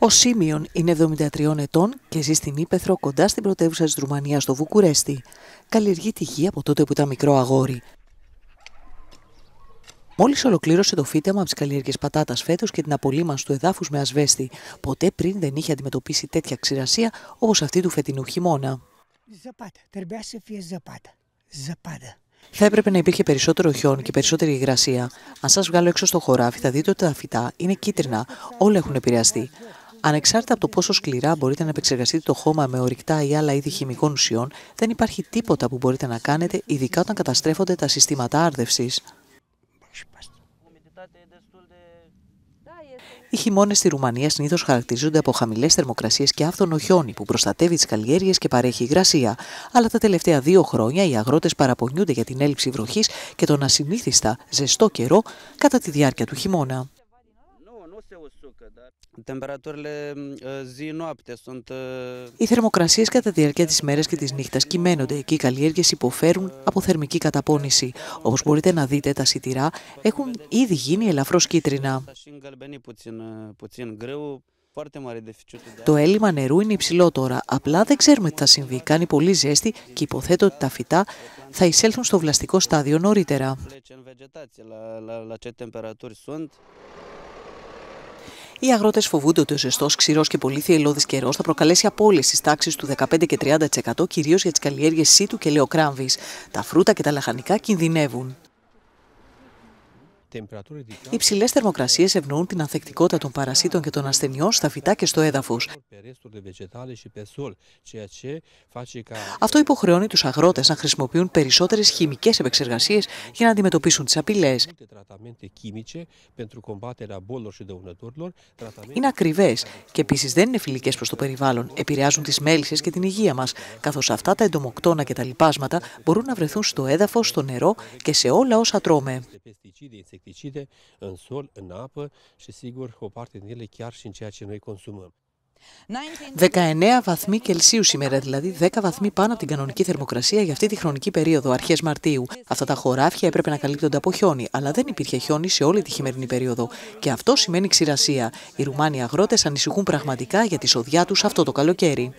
Ο Σίμιον είναι 73 ετών και ζει στην Ήπεθρο κοντά στην πρωτεύουσα της Ρουμανίας στο Βουκουρέστι. Καλλιεργεί τη γη από τότε που ήταν μικρό αγόρι. Μόλις ολοκλήρωσε το φύτεμα από τις καλλιέργειες πατάτας φέτος και την απολύμανση του εδάφους με ασβέστη, ποτέ πριν δεν είχε αντιμετωπίσει τέτοια ξηρασία όπως αυτή του φετινού χειμώνα. Θα έπρεπε να υπήρχε περισσότερο χιόν και περισσότερη υγρασία. Αν σας βγάλω έξω στο χωράφι, θα δείτε ότι τα φυτά είναι κίτρινα, όλα έχουν επηρεαστεί. Ανεξάρτητα από το πόσο σκληρά μπορείτε να επεξεργαστείτε το χώμα με ορυκτά ή άλλα είδη χημικών ουσιών, δεν υπάρχει τίποτα που μπορείτε να κάνετε, ειδικά όταν καταστρέφονται τα συστήματα άρδευσης. Οι χειμώνες στη Ρουμανία συνήθως χαρακτηρίζονται από χαμηλές θερμοκρασίες και άφθονο χιόνι που προστατεύει τις καλλιέργειες και παρέχει υγρασία. Αλλά τα τελευταία δύο χρόνια οι αγρότες παραπονιούνται για την έλλειψη βροχής και τον ασυνήθιστα ζεστό καιρό κατά τη διάρκεια του χειμώνα. Mm, οι θερμοκρασίες κατά τη διάρκεια της μέρας και της νύχτας κυμαίνονται και οι καλλιέργειες υποφέρουν από θερμική καταπώνηση. Όπως μπορείτε να δείτε, τα σιτηρά έχουν ήδη γίνει ελαφρώς κίτρινα. Το έλλειμμα νερού είναι υψηλό τώρα. Απλά δεν ξέρουμε τι θα συμβεί. Κάνει πολύ ζέστη και υποθέτω ότι τα φυτά θα εισέλθουν στο βλαστικό στάδιο νωρίτερα. Οι αγρότες φοβούνται ότι ο ζεστός, ξηρός και πολύ θελώδη καιρός θα προκαλέσει απόλυε στι τάξη του 15 και 30% κυρίως για τις καλλιέργειες σίτου και λεοκράμβη. Τα φρούτα και τα λαχανικά κινδυνεύουν. Οι Υψηλέ θερμοκρασίες ευνοούν την ανθεκτικότητα των παρασίτων και των ασθενειών στα φυτά και στο έδαφος. Αυτό υποχρεώνει τους αγρότες να χρησιμοποιούν περισσότερες χημικές επεξεργασίες για να αντιμετωπίσουν τις απειλές. Είναι ακριβές και επίσης δεν είναι φιλικές προς το περιβάλλον. Επηρεάζουν τις μέλισσες και την υγεία μας, καθώς αυτά τα εντομοκτώνα και τα λοιπάσματα μπορούν να βρεθούν στο έδαφος, στο νερό και σε όλα όσα τρώμε insecticide în sol, în apă și sigur o parte din ele chiar și în ceea ce noi consumăm. 19 βαθμοί Κελσίου σήμερα, δηλαδή 10 βαθμοί πάνω από την κανονική θερμοκρασία για αυτή τη χρονική περίοδο, αρχέ Μαρτίου. Αυτά τα χωράφια έπρεπε να καλύπτονται από χιόνι, αλλά δεν υπήρχε χιόνι σε όλη τη χειμερινή περίοδο. Και αυτό σημαίνει ξηρασία. Οι Ρουμάνοι αγρότε ανησυχούν πραγματικά για τη σοδιά του αυτό το καλοκαίρι.